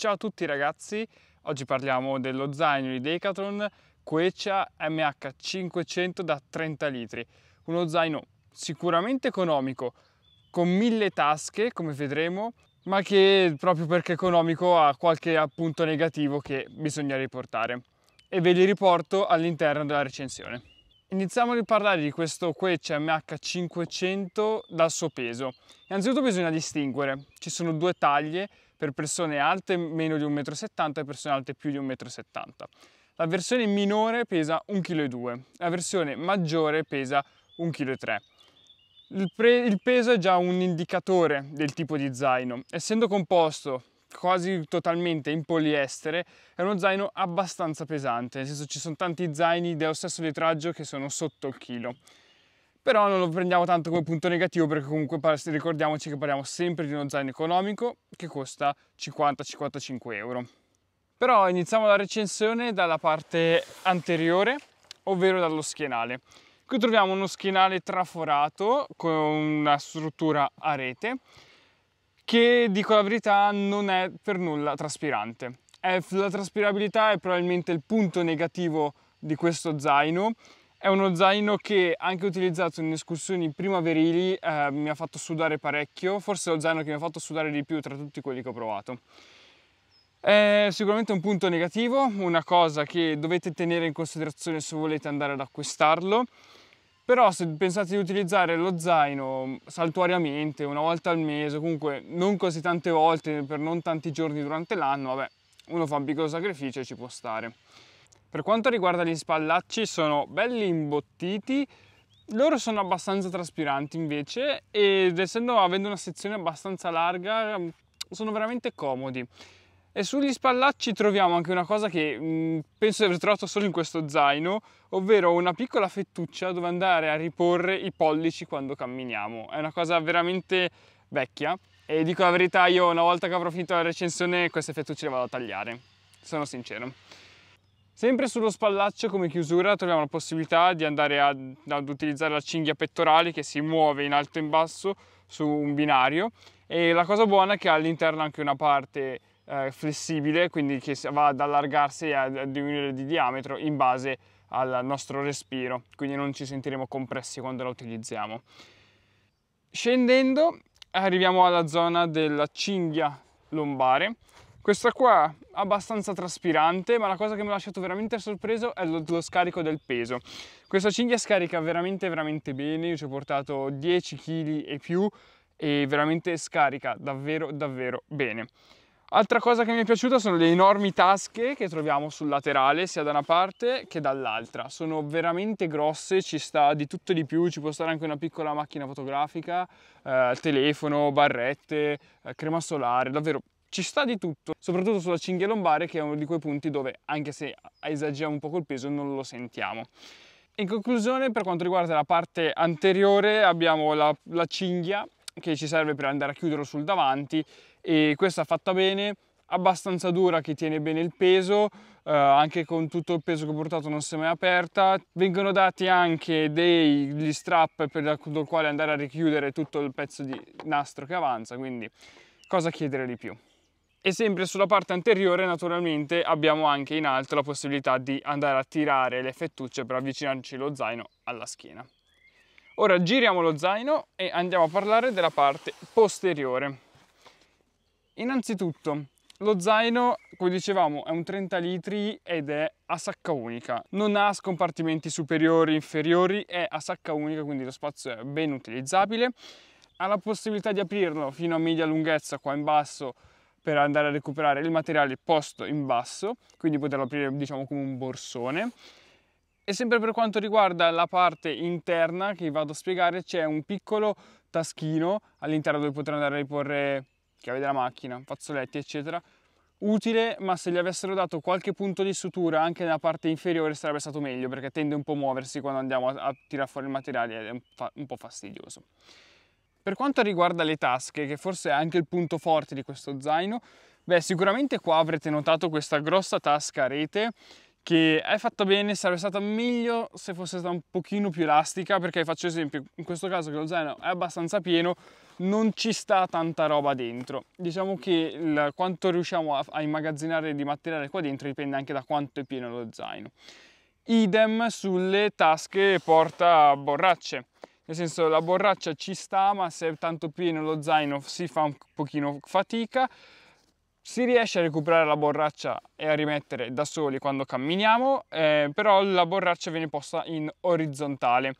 Ciao a tutti ragazzi, oggi parliamo dello zaino di Decathlon Quecia MH500 da 30 litri, uno zaino sicuramente economico, con mille tasche come vedremo, ma che proprio perché economico ha qualche appunto negativo che bisogna riportare e ve li riporto all'interno della recensione. Iniziamo a parlare di questo Queccia MH500 dal suo peso. Innanzitutto bisogna distinguere, ci sono due taglie per persone alte meno di 1,70 m e persone alte più di 1,70 m. La versione minore pesa 1,2 kg, la versione maggiore pesa 1,3 kg. Il, il peso è già un indicatore del tipo di zaino. Essendo composto quasi totalmente in poliestere, è uno zaino abbastanza pesante, nel senso ci sono tanti zaini dello stesso litraggio che sono sotto il chilo però non lo prendiamo tanto come punto negativo perché comunque ricordiamoci che parliamo sempre di uno zaino economico che costa 50-55 euro. Però iniziamo la recensione dalla parte anteriore, ovvero dallo schienale. Qui troviamo uno schienale traforato con una struttura a rete che, dico la verità, non è per nulla traspirante. La traspirabilità è probabilmente il punto negativo di questo zaino è uno zaino che anche utilizzato in escursioni primaverili eh, mi ha fatto sudare parecchio, forse è lo zaino che mi ha fatto sudare di più tra tutti quelli che ho provato. È sicuramente un punto negativo, una cosa che dovete tenere in considerazione se volete andare ad acquistarlo, però se pensate di utilizzare lo zaino saltuariamente, una volta al mese, comunque non così tante volte, per non tanti giorni durante l'anno, vabbè, uno fa un piccolo sacrificio e ci può stare. Per quanto riguarda gli spallacci sono belli imbottiti, loro sono abbastanza traspiranti invece ed essendo avendo una sezione abbastanza larga mm, sono veramente comodi. E sugli spallacci troviamo anche una cosa che mh, mm, penso di aver trovato solo in questo zaino, ovvero una piccola fettuccia dove andare a riporre i pollici quando camminiamo. È una cosa veramente vecchia e dico la verità, io una volta che avrò finito la recensione queste fettucce le vado a tagliare, sono sincero. Sempre sullo spallaccio come chiusura troviamo la possibilità di andare a, ad utilizzare la cinghia pettorale che si muove in alto e in basso su un binario e la cosa buona è che ha all'interno anche una parte eh, flessibile quindi che va ad allargarsi e a diminuire di diametro in base al nostro respiro quindi non ci sentiremo compressi quando la utilizziamo. Scendendo arriviamo alla zona della cinghia lombare questa qua è abbastanza traspirante, ma la cosa che mi ha lasciato veramente sorpreso è lo, lo scarico del peso. Questa cinghia scarica veramente veramente bene, io ci ho portato 10 kg e più e veramente scarica davvero davvero bene. Altra cosa che mi è piaciuta sono le enormi tasche che troviamo sul laterale, sia da una parte che dall'altra. Sono veramente grosse, ci sta di tutto e di più, ci può stare anche una piccola macchina fotografica, eh, telefono, barrette, eh, crema solare, davvero ci sta di tutto, soprattutto sulla cinghia lombare che è uno di quei punti dove anche se esageriamo un po' col peso non lo sentiamo. In conclusione per quanto riguarda la parte anteriore abbiamo la, la cinghia che ci serve per andare a chiuderlo sul davanti e questa fatta bene abbastanza dura che tiene bene il peso, eh, anche con tutto il peso che ho portato non si è mai aperta. Vengono dati anche degli strap per la, quale andare a richiudere tutto il pezzo di nastro che avanza, quindi cosa chiedere di più e sempre sulla parte anteriore naturalmente abbiamo anche in alto la possibilità di andare a tirare le fettucce per avvicinarci lo zaino alla schiena. Ora giriamo lo zaino e andiamo a parlare della parte posteriore. Innanzitutto lo zaino, come dicevamo, è un 30 litri ed è a sacca unica. Non ha scompartimenti superiori, inferiori, è a sacca unica, quindi lo spazio è ben utilizzabile. Ha la possibilità di aprirlo fino a media lunghezza qua in basso per andare a recuperare il materiale posto in basso, quindi poterlo aprire diciamo come un borsone. E sempre per quanto riguarda la parte interna che vi vado a spiegare c'è un piccolo taschino all'interno dove poter andare a riporre chiave della macchina, fazzoletti eccetera. Utile, ma se gli avessero dato qualche punto di sutura anche nella parte inferiore sarebbe stato meglio perché tende un po' a muoversi quando andiamo a, a tirare fuori il materiale ed è un, fa un po' fastidioso. Per quanto riguarda le tasche, che forse è anche il punto forte di questo zaino, beh sicuramente qua avrete notato questa grossa tasca a rete che è fatta bene, sarebbe stata meglio se fosse stata un pochino più elastica perché faccio esempio, in questo caso che lo zaino è abbastanza pieno non ci sta tanta roba dentro diciamo che il, quanto riusciamo a, a immagazzinare di materiale qua dentro dipende anche da quanto è pieno lo zaino idem sulle tasche porta borracce nel senso la borraccia ci sta, ma se è tanto pieno lo zaino si fa un pochino fatica. Si riesce a recuperare la borraccia e a rimettere da soli quando camminiamo, eh, però la borraccia viene posta in orizzontale.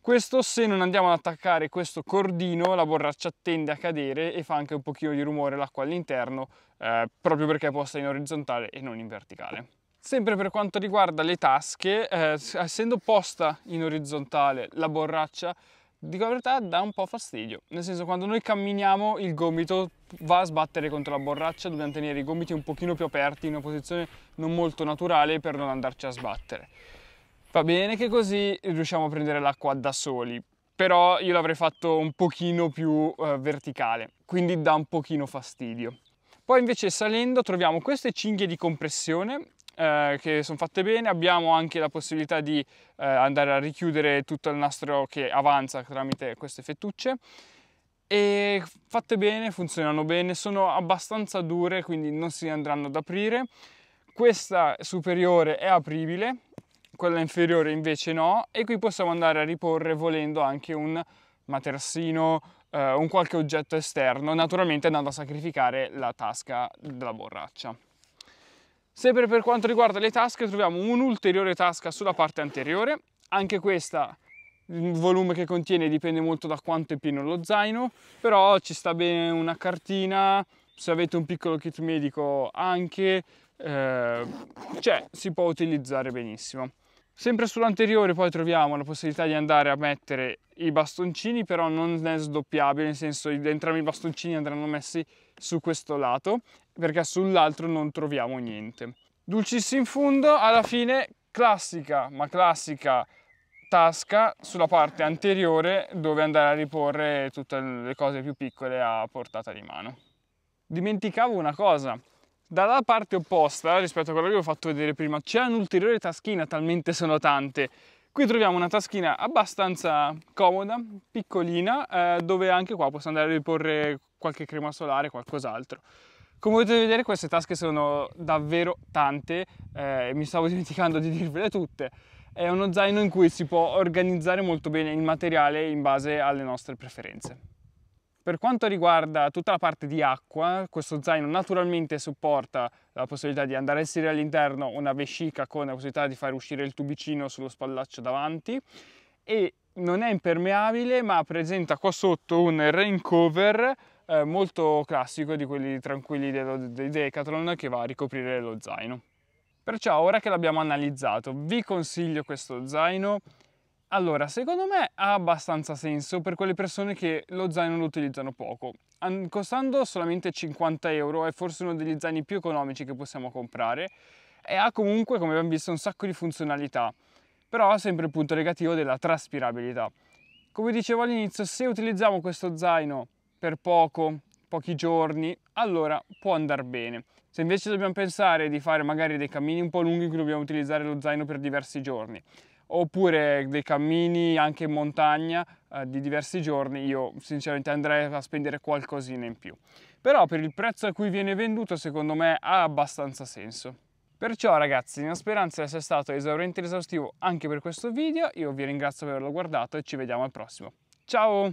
Questo se non andiamo ad attaccare questo cordino la borraccia tende a cadere e fa anche un pochino di rumore l'acqua all'interno eh, proprio perché è posta in orizzontale e non in verticale. Sempre per quanto riguarda le tasche, eh, essendo posta in orizzontale la borraccia, dico la verità, dà un po' fastidio. Nel senso, quando noi camminiamo, il gomito va a sbattere contro la borraccia, dobbiamo tenere i gomiti un pochino più aperti, in una posizione non molto naturale per non andarci a sbattere. Va bene che così riusciamo a prendere l'acqua da soli, però io l'avrei fatto un pochino più eh, verticale, quindi dà un pochino fastidio. Poi invece salendo troviamo queste cinghie di compressione eh, che sono fatte bene, abbiamo anche la possibilità di eh, andare a richiudere tutto il nastro che avanza tramite queste fettucce e fatte bene, funzionano bene, sono abbastanza dure quindi non si andranno ad aprire. Questa superiore è apribile, quella inferiore invece no e qui possiamo andare a riporre volendo anche un matersino eh, un qualche oggetto esterno, naturalmente andando a sacrificare la tasca della borraccia. Sempre per quanto riguarda le tasche troviamo un'ulteriore tasca sulla parte anteriore, anche questa il volume che contiene dipende molto da quanto è pieno lo zaino, però ci sta bene una cartina, se avete un piccolo kit medico anche, eh, cioè si può utilizzare benissimo. Sempre sull'anteriore poi troviamo la possibilità di andare a mettere i bastoncini, però non è sdoppiabile, nel senso entrambi i bastoncini andranno messi su questo lato perché sull'altro non troviamo niente. Dulcis in fondo, alla fine classica, ma classica tasca sulla parte anteriore dove andare a riporre tutte le cose più piccole a portata di mano. Dimenticavo una cosa, dalla parte opposta rispetto a quella che vi ho fatto vedere prima c'è un'ulteriore taschina, talmente sono tante Qui troviamo una taschina abbastanza comoda, piccolina, eh, dove anche qua posso andare a riporre qualche crema solare, qualcos'altro. Come potete vedere queste tasche sono davvero tante, eh, mi stavo dimenticando di dirvele tutte. È uno zaino in cui si può organizzare molto bene il materiale in base alle nostre preferenze. Per quanto riguarda tutta la parte di acqua, questo zaino naturalmente supporta la possibilità di andare a inserire all'interno una vescica con la possibilità di far uscire il tubicino sullo spallaccio davanti e non è impermeabile ma presenta qua sotto un rain cover eh, molto classico di quelli tranquilli dei Decathlon che va a ricoprire lo zaino. Perciò ora che l'abbiamo analizzato vi consiglio questo zaino allora, secondo me ha abbastanza senso per quelle persone che lo zaino lo utilizzano poco, costando solamente 50 euro, è forse uno degli zaini più economici che possiamo comprare e ha comunque, come abbiamo visto, un sacco di funzionalità, però ha sempre il punto negativo della traspirabilità. Come dicevo all'inizio, se utilizziamo questo zaino per poco, pochi giorni, allora può andare bene. Se invece dobbiamo pensare di fare magari dei cammini un po' lunghi in cui dobbiamo utilizzare lo zaino per diversi giorni, oppure dei cammini anche in montagna eh, di diversi giorni, io sinceramente andrei a spendere qualcosina in più. Però per il prezzo a cui viene venduto secondo me ha abbastanza senso. Perciò ragazzi, la mia speranza essere stato esauriente ed esaustivo anche per questo video, io vi ringrazio per averlo guardato e ci vediamo al prossimo. Ciao!